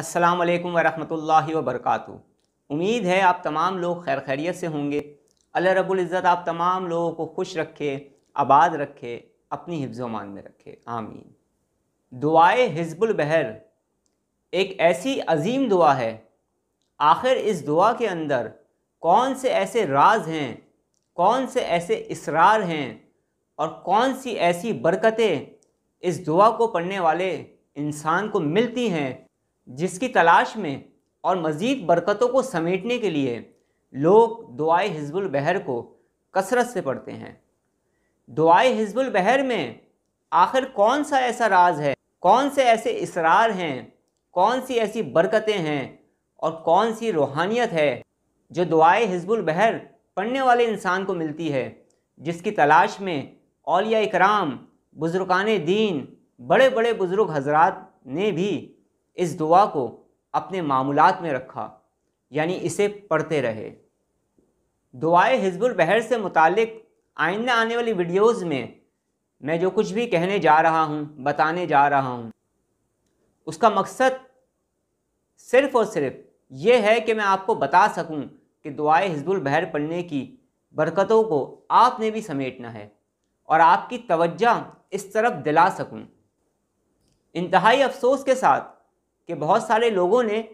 अस्सलाम वालेकुम वरहमतुल्लाहि वरक़ उम्मीद है आप तमाम लोग खैर खैरियत से होंगे अल्लाह रब्बुल इज़्ज़त आप तमाम लोगों को खुश रखे आबाद रखे अपनी हिफ्जोमान में रखे आमीन दुआए हिजबुल बहर एक ऐसी अजीम दुआ है आखिर इस दुआ के अंदर कौन से ऐसे राज हैं कौन से ऐसे इसरार हैं और कौन सी ऐसी बरकतें इस दुआ को पढ़ने वाले इंसान को मिलती हैं जिसकी तलाश में और मज़ीद बरकतों को समेटने के लिए लोग दुआ हिजबुल बहर को कसरत से पढ़ते हैं दुआ हिजबुल बहर में आखिर कौन सा ऐसा राज है कौन से ऐसे इसरार हैं कौन सी ऐसी बरकतें हैं और कौन सी रूहानियत है जो दुआए हिजबुल बहर पढ़ने वाले इंसान को मिलती है जिसकी तलाश में अलिया इकराम बुज़ुर्गान दीन बड़े बड़े बुज़ुर्ग हजरात ने भी इस दुआ को अपने मामूलत में रखा यानी इसे पढ़ते रहे दुआए हिजबुल बहर से मुतक आइंदा आने वाली वीडियोस में मैं जो कुछ भी कहने जा रहा हूँ बताने जा रहा हूँ उसका मकसद सिर्फ़ और सिर्फ ये है कि मैं आपको बता सकूं कि दुआए हिजबुल बहर पढ़ने की बरकतों को आपने भी समेटना है और आपकी तवज्जा इस तरफ दिला सकूं इंतहाई अफसोस के साथ कि बहुत सारे लोगों ने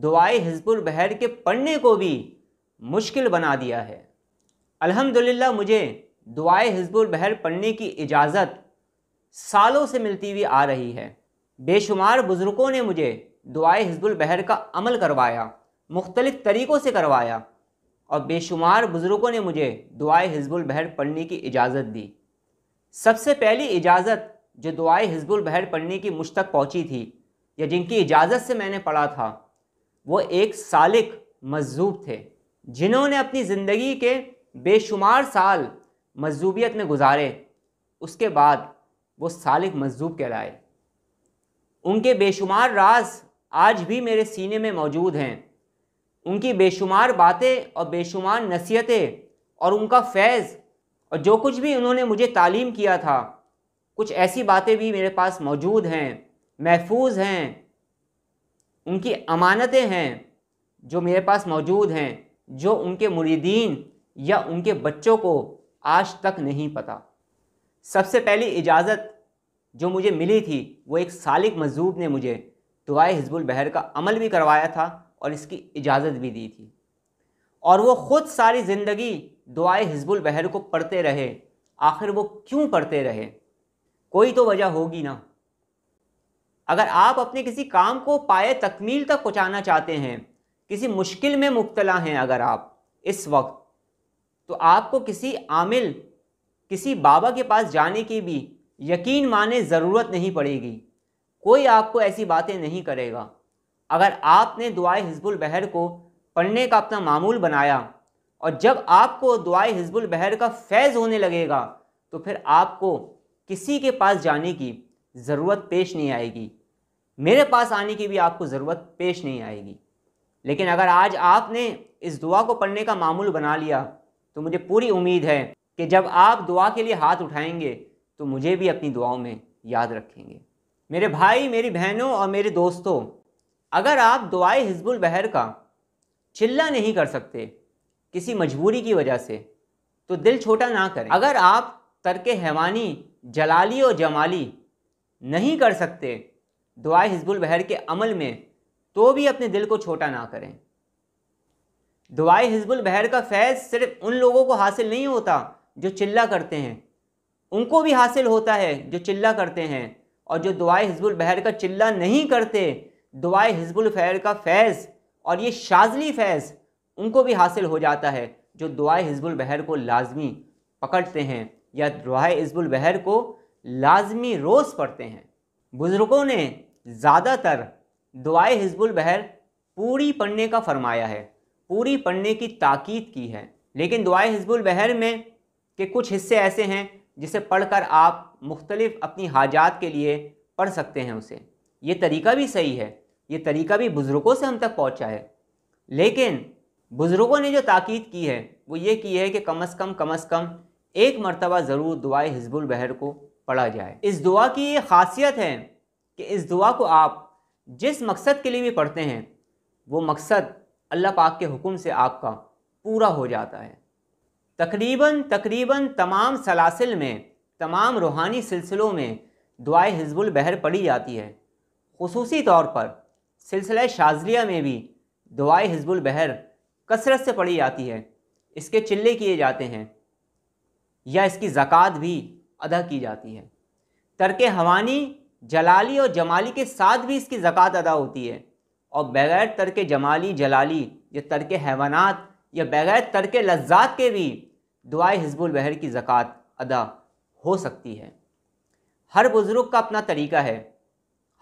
दुआए हिजबुल बहर के पढ़ने को भी मुश्किल बना दिया है अल्हम्दुलिल्लाह मुझे दुआए हिजबुल बहर पढ़ने की इजाज़त सालों से मिलती हुई आ रही है बेशुमार बुज़ुर्गों ने मुझे दुआए हिजबुल बहर का अमल करवाया मुख्तलिफ़ तरीक़ों से करवाया और बेशुमार बुज़ुर्गों ने मुझे दुआए हिजबुल बहर पढ़ने की इजाज़त दी सबसे पहली इजाज़त जो दुआए हिजबुल बहर पढ़ने की मुझ तक पहुँची थी या जिनकी इजाज़त से मैंने पढ़ा था वो एक सालिक मजूब थे जिन्होंने अपनी ज़िंदगी के बेशुमार साल मजूबियत में गुजारे उसके बाद वो सालिक मजूब कहलाए उनके बेशुमार राज आज भी मेरे सीने में मौजूद हैं उनकी बेशुमार बातें और बेशुमार नसीहतें और उनका फैज़ और जो कुछ भी उन्होंने मुझे तालीम किया था कुछ ऐसी बातें भी मेरे पास मौजूद हैं महफूज हैं उनकी अमानतें हैं जो मेरे पास मौजूद हैं जो उनके मुरीदीन या उनके बच्चों को आज तक नहीं पता सबसे पहली इजाज़त जो मुझे मिली थी वो एक सालिक मजदूब ने मुझे दुआए हिजबुल बहर का अमल भी करवाया था और इसकी इजाज़त भी दी थी और वो ख़ुद सारी ज़िंदगी दुआए हिजबुल बहर को पढ़ते रहे आखिर वो क्यों पढ़ते रहे कोई तो वजह होगी ना अगर आप अपने किसी काम को पाए तकमील तक पहुँचाना चाहते हैं किसी मुश्किल में मुबतला हैं अगर आप इस वक्त तो आपको किसी आमिल किसी बाबा के पास जाने की भी यकीन माने ज़रूरत नहीं पड़ेगी कोई आपको ऐसी बातें नहीं करेगा अगर आपने दुआए हिजबुल बहर को पढ़ने का अपना मामूल बनाया और जब आपको दुआए हिजबुल बहर का फैज़ होने लगेगा तो फिर आपको किसी के पास जाने की ज़रूरत पेश नहीं आएगी मेरे पास आने की भी आपको ज़रूरत पेश नहीं आएगी लेकिन अगर आज आपने इस दुआ को पढ़ने का मामूल बना लिया तो मुझे पूरी उम्मीद है कि जब आप दुआ के लिए हाथ उठाएंगे तो मुझे भी अपनी दुआओं में याद रखेंगे मेरे भाई मेरी बहनों और मेरे दोस्तों अगर आप दुआए हिजबुल बहर का चिल्ला नहीं कर सकते किसी मजबूरी की वजह से तो दिल छोटा ना करें अगर आप तरक हैवानी जलाली और जमाली नहीं कर सकते दुआए हिजबुल बहर के अमल में तो भी अपने दिल को छोटा ना करें दुआए हिजबुल बहर का फैज़ सिर्फ उन लोगों को हासिल नहीं होता जो चिल्ला करते हैं उनको भी हासिल होता है जो चिल्ला करते हैं और जो दुआए हिजबुल बहर का चिल्ला नहीं करते दुआए हिजबुल फैर का फैज़ और ये शाजली फैज़ उनको भी हासिल हो जाता है जो दुआए हिजबुल बहर को लाजमी पकड़ते हैं या दुआए हिजबुल बहर को लाजमी रोज़ पढ़ते हैं बुज़ुर्गों ने ज़्यादातर दुआए हिजबुल बहर पूरी पढ़ने का फरमाया है पूरी पढ़ने की ताकीद की है लेकिन दुआए हिजबुल बहर में के कुछ हिस्से ऐसे हैं जिसे पढ़कर आप मुख्तलिफ अपनी हाजात के लिए पढ़ सकते हैं उसे ये तरीका भी सही है ये तरीका भी बुज़ुर्गों से हम तक पहुँचा है लेकिन बुज़ुर्गों ने जो ताकीद की है वो ये की है कि कम अज़ कम कम अज़ कम एक मरतबा ज़रूर दुआ हिजबुल बहर को पढ़ा जाए इस दुआ की ये खासियत है कि इस दुआ को आप जिस मकसद के लिए भी पढ़ते हैं वो मकसद अल्लाह पाक के हुक्म से आपका पूरा हो जाता है तकरीबन तकरीबन तमाम सलासिल में तमाम रूहानी सिलसिलों में दुआए हिजबुल बहर पढ़ी जाती है खसूसी तौर पर सिलसिला शाजलिया में भी दुआए हिजबुल बहर कसरत से पढ़ी जाती है इसके चिल्ले किए जाते हैं या इसकी ज़क़़त भी अदा की जाती है तरक हवानी जलाली और जमाली के साथ भी इसकी ज़क़़त अदा होती है और बग़ैर तरके जमाली जलाली या तरक हैवानात या बग़ैर तरक लज्जात के भी दुआ हिजबुल बहर की ज़क़़त अदा हो सकती है हर बुज़ुर्ग का अपना तरीका है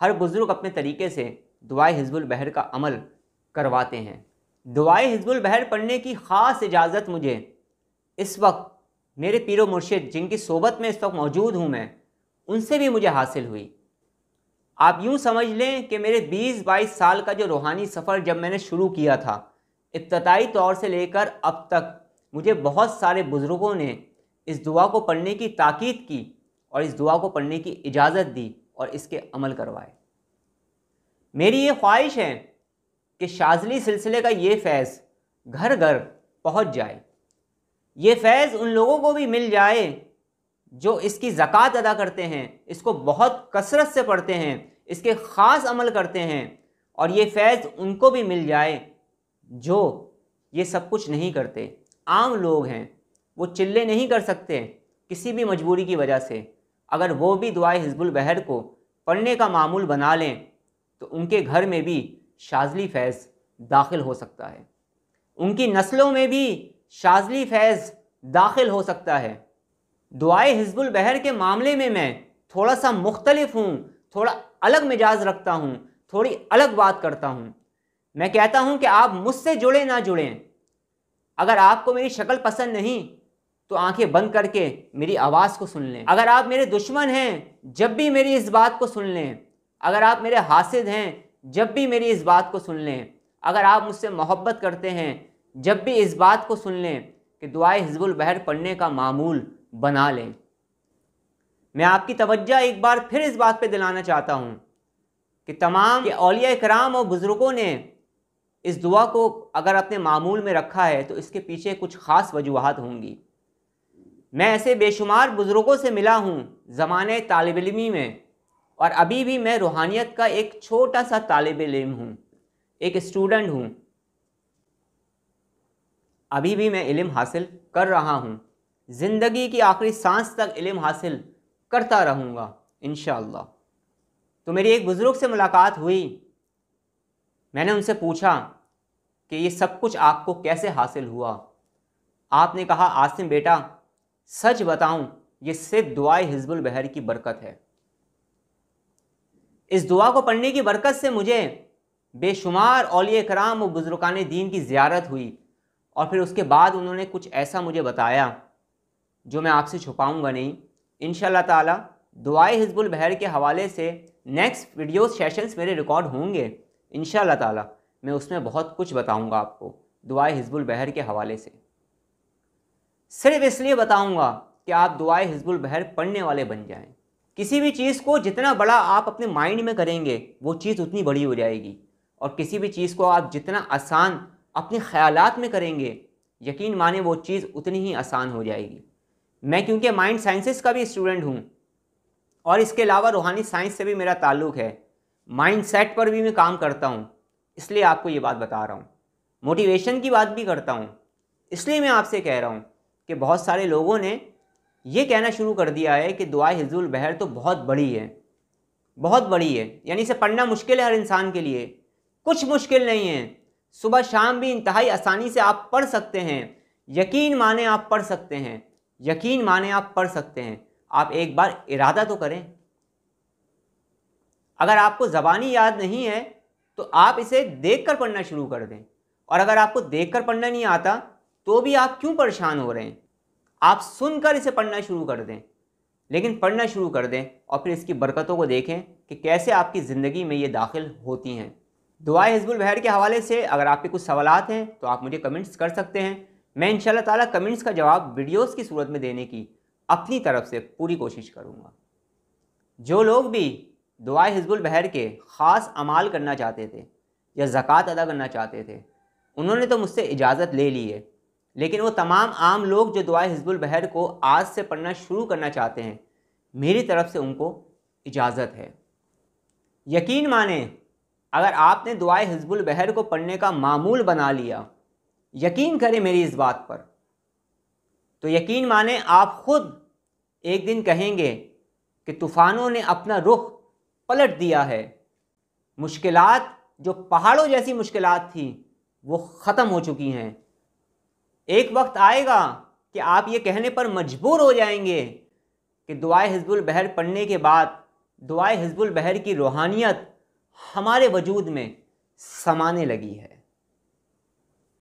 हर बुज़ुर्ग अपने तरीके से दुआ हिजबुल बहर का अमल करवाते हैं दुआ हिजबुल बहर पढ़ने की ख़ास इजाज़त मुझे इस वक्त मेरे पीर मुर्शिद जिनकी सोबत में इस वक्त मौजूद हूँ मैं उनसे भी मुझे हासिल हुई आप यूँ समझ लें कि मेरे 20-22 साल का जो रूहानी सफ़र जब मैंने शुरू किया था इब्तदाई तौर से लेकर अब तक मुझे बहुत सारे बुज़ुर्गों ने इस दुआ को पढ़ने की ताकीद की और इस दुआ को पढ़ने की इजाज़त दी और इसके अमल करवाए मेरी ये ख्वाहिश है कि शाजली सिलसिले का ये फैज़ घर घर पहुँच जाए ये फैज़ उन लोगों को भी मिल जाए जो इसकी ज़क़़त अदा करते हैं इसको बहुत कसरत से पढ़ते हैं इसके ख़ास अमल करते हैं और ये फैज़ उनको भी मिल जाए जो ये सब कुछ नहीं करते आम लोग हैं वो चिल्ले नहीं कर सकते किसी भी मजबूरी की वजह से अगर वो भी दुआए हिजबुल बहर को पढ़ने का मामूल बना लें तो उनके घर में भी शाजली फैज़ दाखिल हो सकता है उनकी नस्लों में भी शाजली फैज़ दाखिल हो सकता है दुआए हिजबुल बहर के मामले में मैं थोड़ा सा मुख्तलिफ हूँ थोड़ा अलग मिजाज रखता हूँ थोड़ी अलग बात करता हूँ मैं कहता हूँ कि आप मुझसे जुड़े ना जुड़ें अगर आपको मेरी शक्ल पसंद नहीं तो आंखें बंद करके मेरी आवाज़ को सुन लें अगर आप मेरे दुश्मन हैं जब भी मेरी इस बात को सुन लें अगर आप मेरे हासिद हैं जब भी मेरी इस बात को सुन लें अगर आप मुझसे मोहब्बत करते हैं जब भी इस बात को सुन लें कि दुआए हिजबुल बहर पढ़ने का मामूल बना लें मैं आपकी तवज्जा एक बार फिर इस बात पे दिलाना चाहता हूँ कि तमाम अलिया कराम और बुज़ुर्गों ने इस दुआ को अगर अपने मामूल में रखा है तो इसके पीछे कुछ ख़ास वजूहत होंगी मैं ऐसे बेशुमार बुज़ुर्गों से मिला हूँ ज़माने तालब इलमी में और अभी भी मैं रूहानियत का एक छोटा सा तालब इलम हूँ एक स्टूडेंट हूँ अभी भी मैं इलम हासिल कर रहा हूँ ज़िंदगी की आखिरी सांस तक इल्म हासिल करता रहूँगा इन तो मेरी एक बुज़ुर्ग से मुलाकात हुई मैंने उनसे पूछा कि ये सब कुछ आपको कैसे हासिल हुआ आपने कहा आसिम बेटा सच बताऊं ये सिर्फ दुआ हिजबुल बहर की बरकत है इस दुआ को पढ़ने की बरकत से मुझे बेशुमार औलिया कराम व बुज़ुर्गान दीन की ज़्यारत हुई और फिर उसके बाद उन्होंने कुछ ऐसा मुझे बताया जो मैं आपसे छुपाऊंगा नहीं इन ताला दुआए हिजबुल बहर के हवाले से नेक्स्ट वीडियो सेशंस मेरे रिकॉर्ड होंगे इन ताला मैं उसमें बहुत कुछ बताऊंगा आपको दुआए हिजबुल बहर के हवाले से सिर्फ इसलिए बताऊंगा कि आप दुआ हिजबुल बहर पढ़ने वाले बन जाएं किसी भी चीज़ को जितना बड़ा आप अपने माइंड में करेंगे वो चीज़ उतनी बड़ी हो जाएगी और किसी भी चीज़ को आप जितना आसान अपने ख्याल में करेंगे यकीन माने वो चीज़ उतनी ही आसान हो जाएगी मैं क्योंकि माइंड साइंसेस का भी स्टूडेंट हूँ और इसके अलावा रूहानी साइंस से भी मेरा ताल्लुक है माइंड सेट पर भी मैं काम करता हूँ इसलिए आपको ये बात बता रहा हूँ मोटिवेशन की बात भी करता हूँ इसलिए मैं आपसे कह रहा हूँ कि बहुत सारे लोगों ने ये कहना शुरू कर दिया है कि दुआ हिजुल बहर तो बहुत बड़ी है बहुत बड़ी है यानी इसे पढ़ना मुश्किल है हर इंसान के लिए कुछ मुश्किल नहीं है सुबह शाम भी इंतहाई आसानी से आप पढ़ सकते हैं यकीन माने आप पढ़ सकते हैं यकीन माने आप पढ़ सकते हैं आप एक बार इरादा तो करें अगर आपको ज़बानी याद नहीं है तो आप इसे देख कर पढ़ना शुरू कर दें और अगर आपको देख कर पढ़ना नहीं आता तो भी आप क्यों परेशान हो रहे हैं आप सुनकर इसे पढ़ना शुरू कर दें लेकिन पढ़ना शुरू कर दें और फिर इसकी बरकतों को देखें कि कैसे आपकी ज़िंदगी में ये दाखिल होती हैं दुआ हिजबुल बहर के हवाले से अगर आपके कुछ सवाल हैं तो आप मुझे कमेंट्स कर सकते हैं मैं इन ताला कमेंट्स का जवाब वीडियोस की सूरत में देने की अपनी तरफ से पूरी कोशिश करूँगा जो लोग भी दुआ हिजबुल बहर के ख़ास अमाल करना चाहते थे या ज़क़़त अदा करना चाहते थे उन्होंने तो मुझसे इजाज़त ले ली है लेकिन वो तमाम आम लोग जो दुआ हिजबुल बहर को आज से पढ़ना शुरू करना चाहते हैं मेरी तरफ से उनको इजाज़त है यकीन माने अगर आपने दुआ हिजबुल बहर को पढ़ने का मामूल बना लिया यकीन करें मेरी इस बात पर तो यकीन माने आप खुद एक दिन कहेंगे कि तूफ़ानों ने अपना रुख पलट दिया है मुश्किलात जो पहाड़ों जैसी मुश्किलात थी वो ख़त्म हो चुकी हैं एक वक्त आएगा कि आप ये कहने पर मजबूर हो जाएंगे कि दुआए हिजबुल बहर पढ़ने के बाद दुआए हिजबुल बहर की रूहानियत हमारे वजूद में समाने लगी है